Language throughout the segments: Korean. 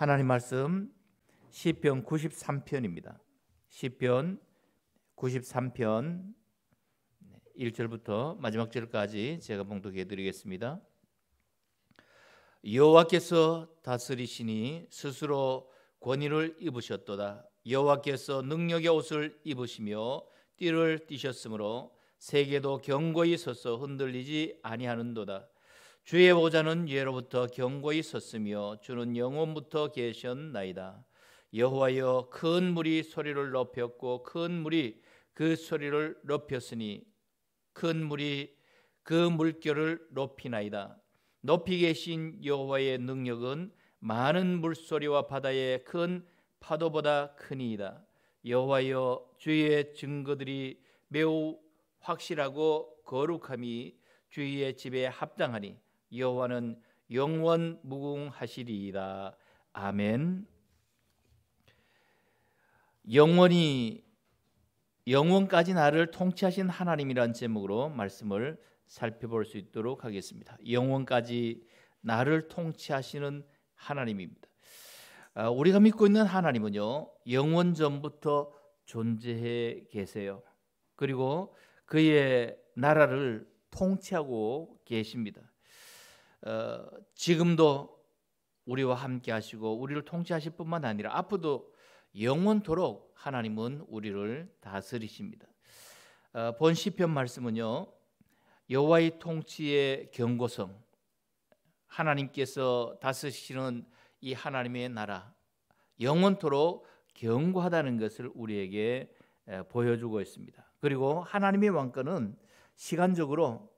하나님 말씀 시편 93편입니다. 시편 93편 1절부터 마지막 절까지 제가 봉독해 드리겠습니다. 여호와께서 다스리시니 스스로 권위를 입으셨도다. 여호와께서 능력의 옷을 입으시며 띠를 띠셨으므로 세계도 경고히 서서 흔들리지 아니하는도다. 주의 보좌는 예로부터 경고히 섰으며 주는 영원부터 계셨나이다. 여호와여 큰 물이 소리를 높였고 큰 물이 그 소리를 높였으니 큰 물이 그 물결을 높이나이다. 높이 계신 여호와의 능력은 많은 물소리와 바다의 큰 파도보다 크니이다. 여호와여 주의 증거들이 매우 확실하고 거룩함이 주의 집에 합당하니 여호와는 영원 무궁하시리이다. 아멘. 영원히 영원까지 나를 통치하신 하나님이란 제목으로 말씀을 살펴볼 수 있도록 하겠습니다. 영원까지 나를 통치하시는 하나님입니다. 아, 우리가 믿고 있는 하나님은요 영원 전부터 존재해 계세요. 그리고 그의 나라를 통치하고 계십니다. 어, 지금도 우리와 함께 하시고 우리를 통치하실 뿐만 아니라 앞으로도 영원토록 하나님은 우리를 다스리십니다. 어, 본 시편 말씀은요. 여호와의 통치의 경고성 하나님께서 다스리시는 이 하나님의 나라 영원토록 경고하다는 것을 우리에게 보여주고 있습니다. 그리고 하나님의 왕권은 시간적으로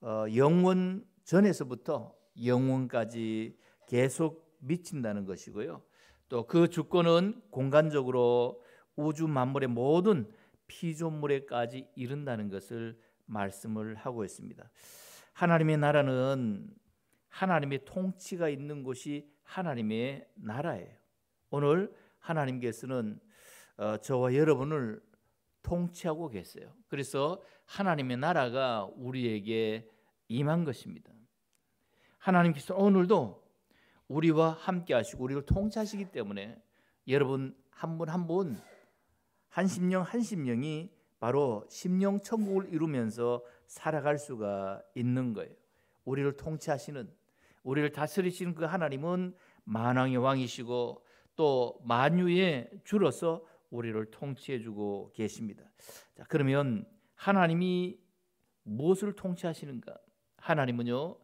어, 영원 전에서부터 영혼까지 계속 미친다는 것이고요. 또 그 주권은 공간적으로 우주 만물의 모든 피조물에까지 이른다는 것을 말씀을 하고 있습니다. 하나님의 나라는 하나님의 통치가 있는 곳이 하나님의 나라예요. 오늘 하나님께서는 어, 저와 여러분을 통치하고 계세요. 그래서 하나님의 나라가 우리에게 임한 것입니다. 하나님께서 어, 오늘도 우리와 함께 하시고 우리를 통치하시기 때문에 여러분 한 분 한 분 한 심령 한 심령이 바로 심령 천국을 이루면서 살아갈 수가 있는 거예요. 우리를 통치하시는 우리를 다스리시는 그 하나님은 만왕의 왕이시고 또 만유의 주로서 우리를 통치해 주고 계십니다. 자, 그러면 하나님이 무엇을 통치하시는가? 하나님은요.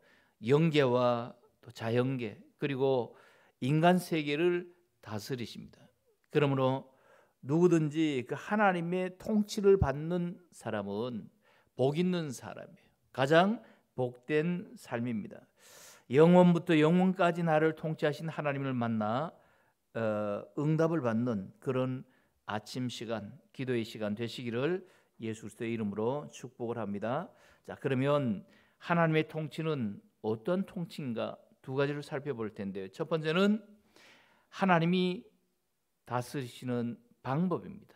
영계와 또 자연계 그리고 인간 세계를 다스리십니다. 그러므로 누구든지 그 하나님의 통치를 받는 사람은 복 있는 사람이에요. 가장 복된 삶입니다. 영원부터 영원까지 나를 통치하신 하나님을 만나 어, 응답을 받는 그런 아침 시간, 기도의 시간 되시기를 예수 그리스도의 이름으로 축복을 합니다. 자, 그러면 하나님의 통치는 어떤 통치인가 두 가지를 살펴볼 텐데요. 첫 번째는 하나님이 다스리시는 방법입니다.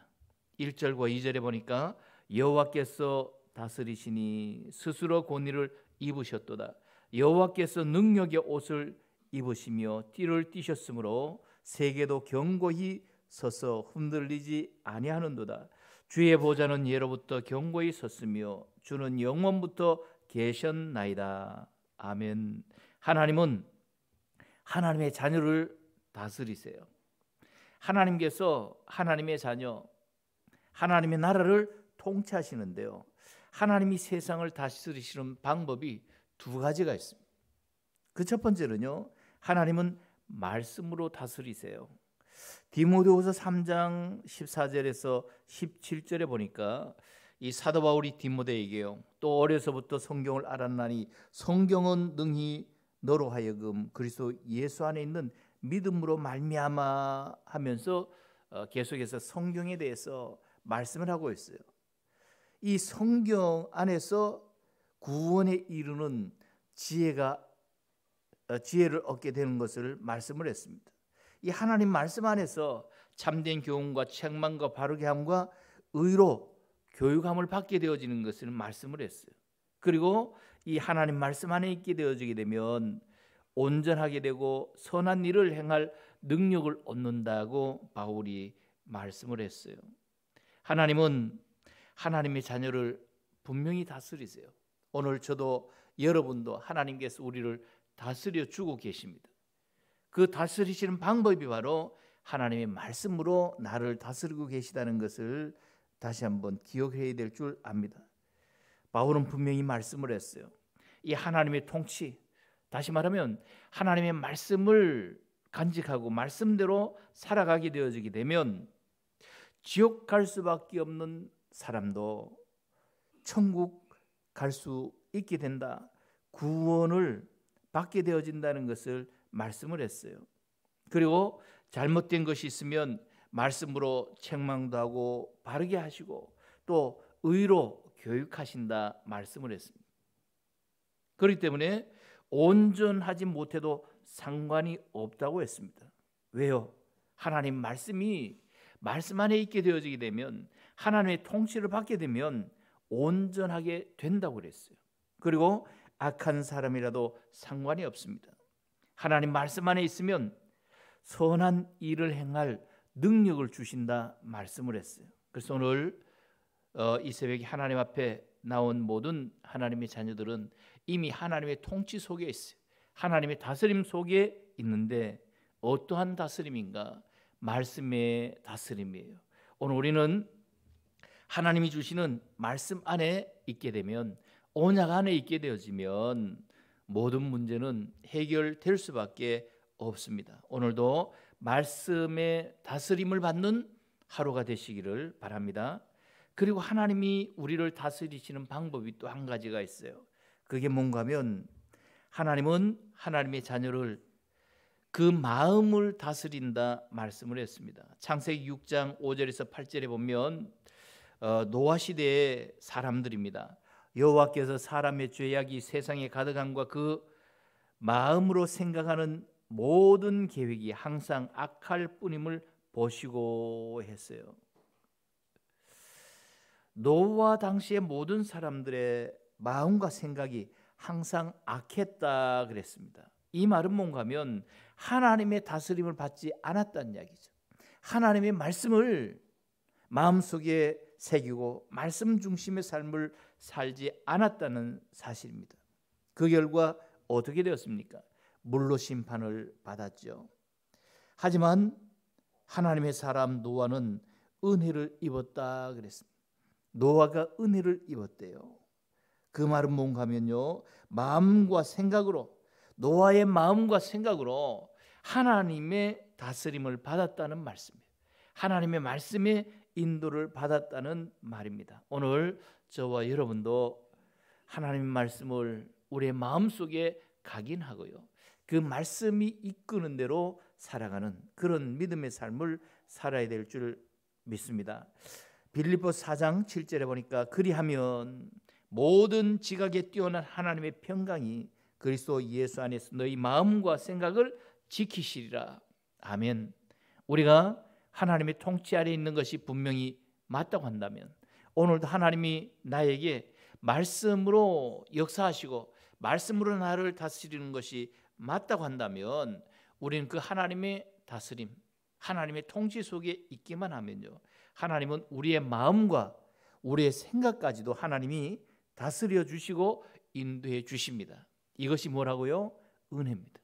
1절과 2절에 보니까 여호와께서 다스리시니 스스로 권위를 입으셨도다. 여호와께서 능력의 옷을 입으시며 띠를 띠셨으므로 세계도 경고히 서서 흔들리지 아니하는도다. 주의 보좌는 예로부터 경고히 섰으며 주는 영원부터 계셨나이다. 아멘. 하나님은 하나님의 자녀를 다스리세요. 하나님께서 하나님의 자녀, 하나님의 나라를 통치하시는데요. 하나님이 세상을 다스리시는 방법이 두 가지가 있습니다. 그 첫 번째는요. 하나님은 말씀으로 다스리세요. 디모데후서 3장 14절에서 17절에 보니까 이 사도 바울이 디모데에게요. 또 어려서부터 성경을 알았나니 성경은 능히 너로 하여금 그리스도 예수 안에 있는 믿음으로 말미암아 하면서 어, 계속해서 성경에 대해서 말씀을 하고 있어요. 이 성경 안에서 구원에 이르는 지혜가 어, 지혜를 얻게 되는 것을 말씀을 했습니다. 이 하나님 말씀 안에서 참된 교훈과 책망과 바르게 함과 의로 교육함을 받게 되어지는 것을 말씀을 했어요. 그리고 이 하나님 말씀 안에 있게 되어지게 되면 온전하게 되고 선한 일을 행할 능력을 얻는다고 바울이 말씀을 했어요. 하나님은 하나님의 자녀를 분명히 다스리세요. 오늘 저도 여러분도 하나님께서 우리를 다스려 주고 계십니다. 그 다스리시는 방법이 바로 하나님의 말씀으로 나를 다스리고 계시다는 것을 다시 한번 기억해야 될 줄 압니다. 바울은 분명히 말씀을 했어요. 이 하나님의 통치, 다시 말하면 하나님의 말씀을 간직하고 말씀대로 살아가게 되어지게 되면 지옥 갈 수밖에 없는 사람도 천국 갈 수 있게 된다. 구원을 받게 되어진다는 것을 말씀을 했어요. 그리고 잘못된 것이 있으면 말씀으로 책망도 하고 바르게 하시고 또 의로 교육하신다 말씀을 했습니다. 그렇기 때문에 온전하지 못해도 상관이 없다고 했습니다. 왜요? 하나님 말씀이 말씀 안에 있게 되어지게 되면 하나님의 통치를 받게 되면 온전하게 된다고 그랬어요. 그리고 악한 사람이라도 상관이 없습니다. 하나님 말씀 안에 있으면 선한 일을 행할 능력을 주신다 말씀을 했어요. 그래서 오늘 어, 이 새벽에 하나님 앞에 나온 모든 하나님의 자녀들은 이미 하나님의 통치 속에 있어요. 하나님의 다스림 속에 있는데 어떠한 다스림인가? 말씀의 다스림이에요. 오늘 우리는 하나님이 주시는 말씀 안에 있게 되면 언약 안에 있게 되어지면 모든 문제는 해결될 수밖에 없습니다. 오늘도 말씀의 다스림을 받는 하루가 되시기를 바랍니다. 그리고 하나님이 우리를 다스리시는 방법이 또 한 가지가 있어요. 그게 뭔가면 하나님은 하나님의 자녀를 그 마음을 다스린다 말씀을 했습니다. 창세기 6장 5절에서 8절에 보면 어, 노아 시대의 사람들입니다. 여호와께서 사람의 죄악이 세상에 가득함과 그 마음으로 생각하는 모든 계획이 항상 악할 뿐임을 보시고 했어요. 노아 당시의 모든 사람들의 마음과 생각이 항상 악했다 그랬습니다. 이 말은 뭔가면 하나님의 다스림을 받지 않았다는 이야기죠. 하나님의 말씀을 마음속에 새기고 말씀 중심의 삶을 살지 않았다는 사실입니다. 그 결과 어떻게 되었습니까? 물로 심판을 받았죠. 하지만 하나님의 사람 노아는 은혜를 입었다 그랬습니다. 노아가 은혜를 입었대요. 그 말은 뭔가 하면요. 마음과 생각으로 노아의 마음과 생각으로 하나님의 다스림을 받았다는 말씀입니다. 하나님의 말씀에 인도를 받았다는 말입니다. 오늘 저와 여러분도 하나님의 말씀을 우리의 마음속에 각인하고요. 그 말씀이 이끄는 대로 살아가는 그런 믿음의 삶을 살아야 될 줄 믿습니다. 빌립보 4장 7절에 보니까 그리하면 모든 지각에 뛰어난 하나님의 평강이 그리스도 예수 안에서 너희 마음과 생각을 지키시리라. 아멘. 우리가 하나님의 통치 아래 있는 것이 분명히 맞다고 한다면 오늘도 하나님이 나에게 말씀으로 역사하시고 말씀으로 나를 다스리는 것이 맞다고 한다면 우리는 그 하나님의 다스림, 하나님의 통치 속에 있기만 하면요. 하나님은 우리의 마음과 우리의 생각까지도 하나님이 다스려 주시고 인도해 주십니다. 이것이 뭐라고요? 은혜입니다.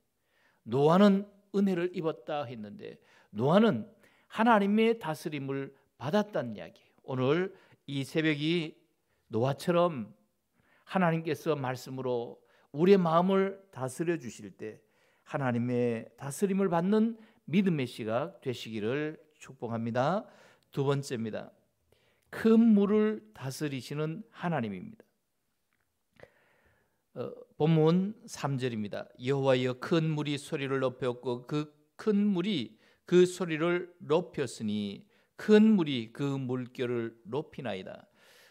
노아는 은혜를 입었다 했는데 노아는 하나님의 다스림을 받았다는 이야기예요. 오늘 이 새벽이 노아처럼 하나님께서 말씀으로 우리의 마음을 다스려 주실 때 하나님의 다스림을 받는 믿음의 시각 되시기를 축복합니다. 두 번째입니다. 큰 물을 다스리시는 하나님입니다. 어, 본문 3절입니다. 여호와여 큰 물이 소리를 높였고 그 큰 물이 그 소리를 높였으니 큰 물이 그 물결을 높이나이다.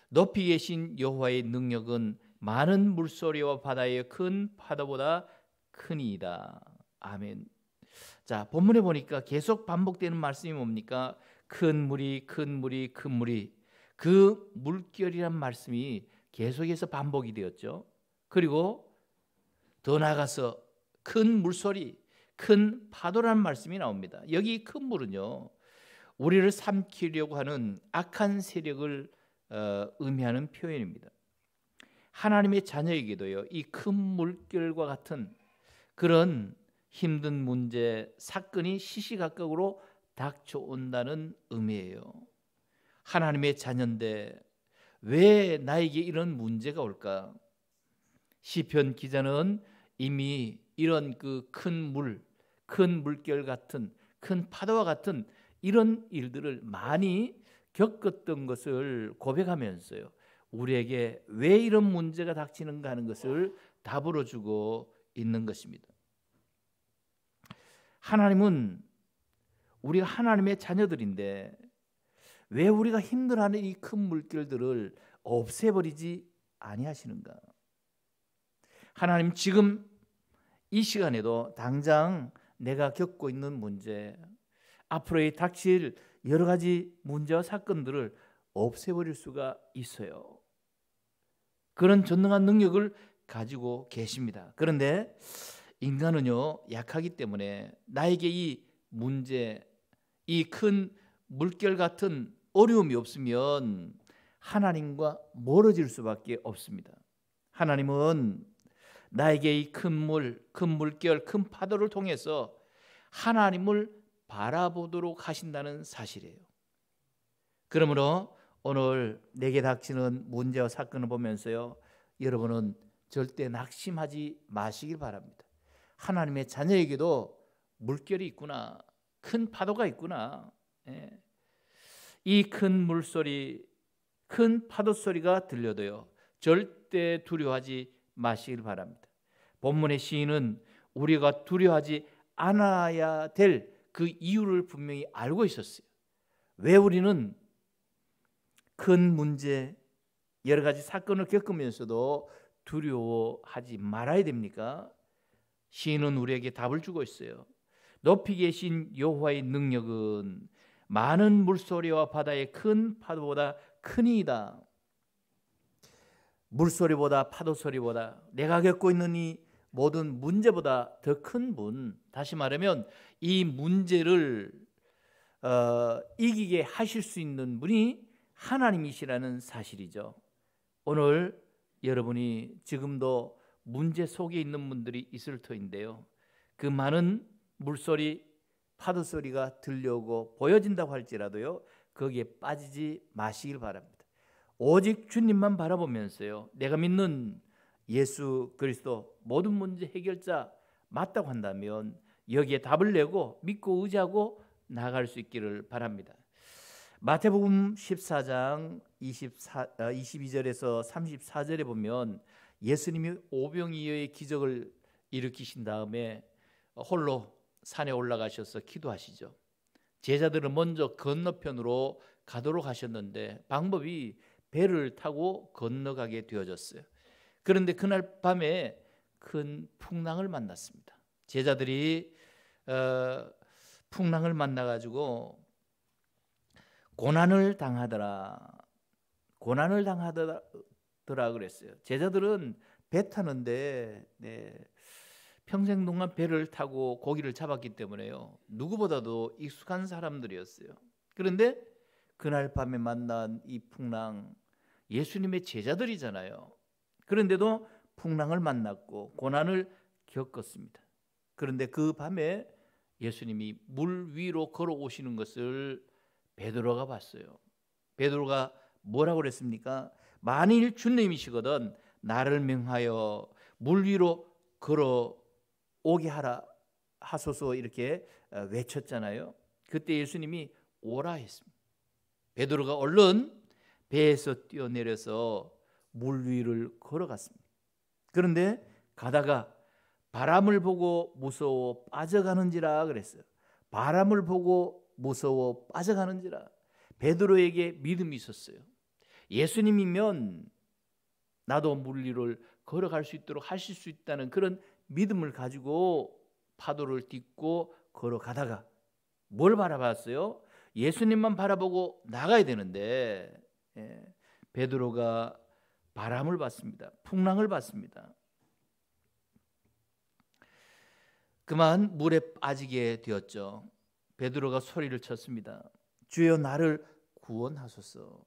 높이 계신 여호와의 능력은 많은 물소리와 바다의 큰 파도보다 크니이다. 아멘. 자, 본문에 보니까 계속 반복되는 말씀이 뭡니까? 큰 물이 큰 물이 큰 물이 그 물결이란 말씀이 계속해서 반복이 되었죠. 그리고 더 나아가서 큰 물소리, 큰 파도란 말씀이 나옵니다. 여기 큰 물은요. 우리를 삼키려고 하는 악한 세력을 어, 의미하는 표현입니다. 하나님의 자녀이기도요. 이 큰 물결과 같은 그런 힘든 문제, 사건이 시시각각으로 닥쳐온다는 의미예요. 하나님의 자녀인데 왜 나에게 이런 문제가 올까? 시편 기자는 이미 이런 그 큰 물, 큰 물결 같은 큰 파도와 같은 이런 일들을 많이 겪었던 것을 고백하면서요. 우리에게 왜 이런 문제가 닥치는가 하는 것을 답으로 주고 있는 것입니다. 하나님은 우리가 하나님의 자녀들인데 왜 우리가 힘들어하는 이 큰 물결들을 없애버리지 아니하시는가? 하나님 지금 이 시간에도 당장 내가 겪고 있는 문제, 앞으로의 닥칠 여러 가지 문제와 사건들을 없애버릴 수가 있어요. 그런 전능한 능력을 가지고 계십니다. 그런데 인간은요 약하기 때문에 나에게 이 문제, 이 큰 물결 같은 어려움이 없으면 하나님과 멀어질 수밖에 없습니다. 하나님은 나에게 이 큰 물, 큰 물결, 큰 파도를 통해서 하나님을 바라보도록 하신다는 사실이에요. 그러므로 오늘 내게 닥치는 문제와 사건을 보면서요. 여러분은 절대 낙심하지 마시길 바랍니다. 하나님의 자녀에게도 물결이 있구나. 큰 파도가 있구나. 예. 이큰 물소리, 큰 파도 소리가 들려도요. 절대 두려워하지 마시길 바랍니다. 본문의 시인은 우리가 두려워하지 않아야 될 그 이유를 분명히 알고 있었어요. 왜 우리는 큰 문제 여러 가지 사건을 겪으면서도 두려워하지 말아야 됩니까? 시인은 우리에게 답을 주고 있어요. 높이 계신 여호와의 능력은 많은 물소리와 바다의 큰 파도보다 크니이다. 물소리보다 파도 소리보다 내가 겪고 있는 이 모든 문제보다 더 큰 분, 다시 말하면 이 문제를 어, 이기게 하실 수 있는 분이 하나님이시라는 사실이죠. 오늘 여러분이 지금도 문제 속에 있는 분들이 있을 터인데요. 그 많은 물소리, 파도 소리가 들려오고 보여진다고 할지라도요. 거기에 빠지지 마시길 바랍니다. 오직 주님만 바라보면서요. 내가 믿는 예수 그리스도 모든 문제 해결자 맞다고 한다면 여기에 답을 내고 믿고 의지하고 나갈 수 있기를 바랍니다. 마태복음 14장 24, 22절에서 34절에 보면 예수님이 오병이어의 기적을 일으키신 다음에 홀로 산에 올라가셔서 기도하시죠. 제자들은 먼저 건너편으로 가도록 하셨는데 방법이 배를 타고 건너가게 되어졌어요. 그런데 그날 밤에 큰 풍랑을 만났습니다. 제자들이 어, 풍랑을 만나 가지고 고난을 당하더라. 고난을 당하더라 그랬어요. 제자들은 배 타는데 네, 평생 동안 배를 타고 고기를 잡았기 때문에요. 누구보다도 익숙한 사람들이었어요. 그런데 그날 밤에 만난 이 풍랑 예수님의 제자들이잖아요. 그런데도 풍랑을 만났고 고난을 겪었습니다. 그런데 그 밤에 예수님이 물 위로 걸어오시는 것을 베드로가 봤어요. 베드로가 뭐라고 그랬습니까? 만일 주님이시거든 나를 명하여 물 위로 걸어 오게 하라 하소서 이렇게 어, 외쳤잖아요. 그때 예수님이 오라 했습니다. 베드로가 얼른 배에서 뛰어내려서 물 위를 걸어갔습니다. 그런데 가다가 바람을 보고 무서워 빠져가는지라 그랬어요. 바람을 보고 무서워 빠져가는지라 베드로에게 믿음이 있었어요. 예수님이면 나도 물 위를 걸어갈 수 있도록 하실 수 있다는 그런 믿음을 가지고 파도를 딛고 걸어가다가 뭘 바라봤어요? 예수님만 바라보고 나가야 되는데 예, 베드로가 바람을 봤습니다. 풍랑을 봤습니다. 그만 물에 빠지게 되었죠. 베드로가 소리를 쳤습니다. 주여 나를 구원하소서.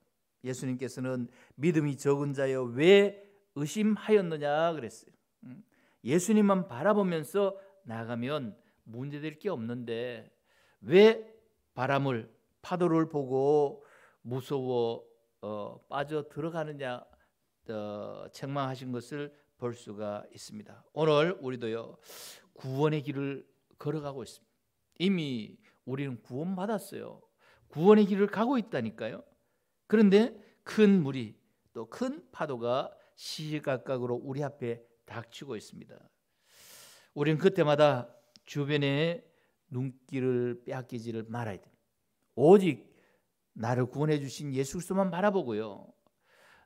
예수님께서는 믿음이 적은 자여 왜 의심하였느냐 그랬어요. 음, 예수님만 바라보면서 나가면 문제될 게 없는데 왜 바람을 파도를 보고 무서워 어, 빠져 들어가느냐 어, 책망하신 것을 볼 수가 있습니다. 오늘 우리도요 구원의 길을 걸어가고 있습니다. 이미 우리는 구원받았어요. 구원의 길을 가고 있다니까요. 그런데 큰 물이 또 큰 파도가 시시각각으로 우리 앞에 닥치고 있습니다. 우리는 그때마다 주변의 눈길을 빼앗기지를 말아야 됩니다. 오직 나를 구원해 주신 예수 그리스도만 바라보고요.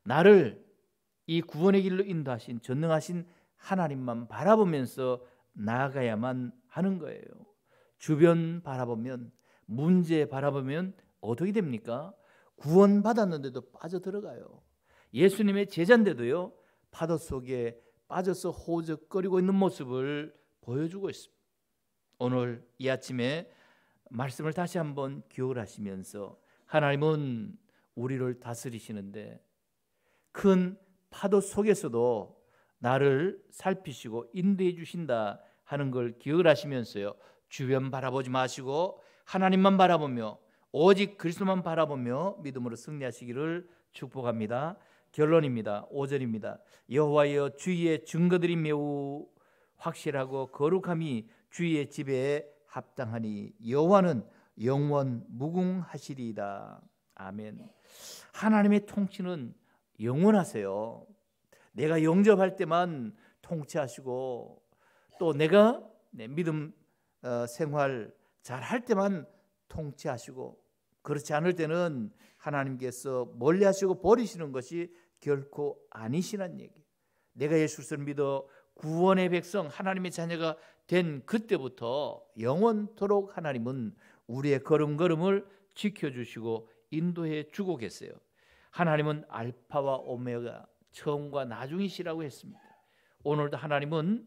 나를 이 구원의 길로 인도하신 전능하신 하나님만 바라보면서 나아가야만 하는 거예요. 주변 바라보면 문제 바라보면 어떻게 됩니까? 구원받았는데도 빠져들어가요. 예수님의 제자인데도요. 파도 속에 빠져서 호적거리고 있는 모습을 보여주고 있습니다. 오늘 이 아침에 말씀을 다시 한번 기억을 하시면서 하나님은 우리를 다스리시는데 큰 파도 속에서도 나를 살피시고 인도해 주신다 하는 걸 기억을 하시면서요. 주변 바라보지 마시고 하나님만 바라보며 오직 그리스도만 바라보며 믿음으로 승리하시기를 축복합니다. 결론입니다. 5절입니다. 여호와여 주의 증거들이 매우 확실하고 거룩함이 주의 집에 합당하니 여호와는 영원 무궁하시리이다. 아멘. 하나님의 통치는 영원하세요. 내가 영접할 때만 통치하시고 또 내가 내 믿음 어, 생활 잘할 때만 통치하시고 그렇지 않을 때는 하나님께서 멀리하시고 버리시는 것이 결코 아니시란 얘기. 내가 예수를 믿어 구원의 백성 하나님의 자녀가 된 그때부터 영원토록 하나님은 우리의 걸음걸음을 지켜주시고 인도해 주고 계세요. 하나님은 알파와 오메가 처음과 나중이시라고 했습니다. 오늘도 하나님은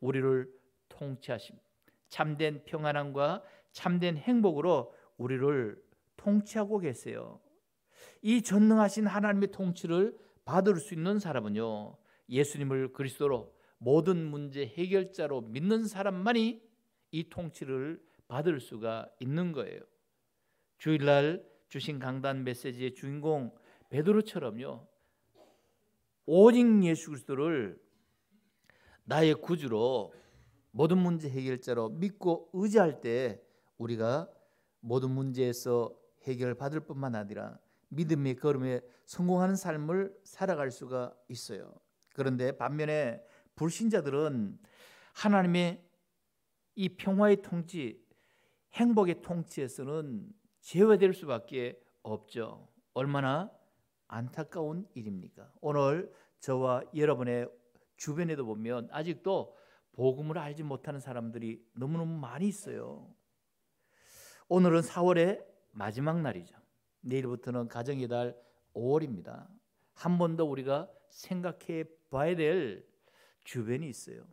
우리를 통치하십니다. 참된 평안함과 참된 행복으로 우리를 통치하고 계세요. 이 전능하신 하나님의 통치를 받을 수 있는 사람은요. 예수님을 그리스도로 모든 문제 해결자로 믿는 사람만이 이 통치를 받을 수가 있는 거예요. 주일날 주신 강단 메시지의 주인공 베드로처럼요. 오직 예수 그리스도를 나의 구주로 모든 문제 해결자로 믿고 의지할 때 우리가 모든 문제에서 해결받을 뿐만 아니라 믿음의 걸음에 성공하는 삶을 살아갈 수가 있어요. 그런데 반면에 불신자들은 하나님의 이 평화의 통치, 행복의 통치에서는 제외될 수밖에 없죠. 얼마나 안타까운 일입니까? 오늘 저와 여러분의 주변에도 보면 아직도 복음을 알지 못하는 사람들이 너무너무 많이 있어요. 오늘은 4월의 마지막 날이죠. 내일부터는 가정의 달 5월입니다. 한 번 더 우리가 생각해 봐야 될 주변이 있어요.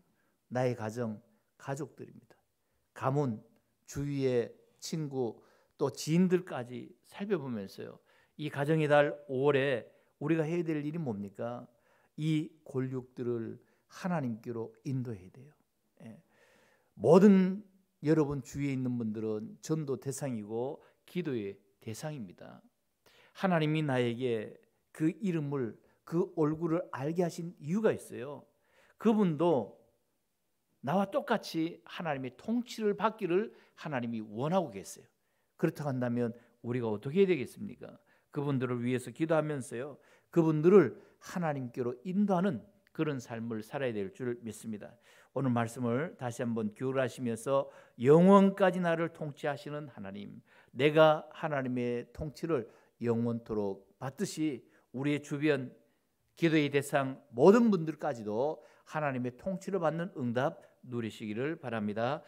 나의 가정, 가족들입니다. 가문, 주위의 친구, 또 지인들까지 살펴보면서요. 이 가정의 달 5월에 우리가 해야 될 일이 뭡니까? 이권력들을 하나님께로 인도해야 돼요. 예. 모든 여러분 주위에 있는 분들은 전도 대상이고 기도의 대상입니다. 하나님이 나에게 그 이름을 그 얼굴을 알게 하신 이유가 있어요. 그분도 나와 똑같이 하나님의 통치를 받기를 하나님이 원하고 계세요. 그렇다 한다면 우리가 어떻게 해야 되겠습니까? 그분들을 위해서 기도하면서요. 그분들을 하나님께로 인도하는 그런 삶을 살아야 될 줄 믿습니다. 오늘 말씀을 다시 한번 교울하시면서 영원까지 나를 통치하시는 하나님, 내가 하나님의 통치를 영원토록 받듯이 우리의 주변 기도의 대상 모든 분들까지도 하나님의 통치를 받는 응답 누리시기를 바랍니다.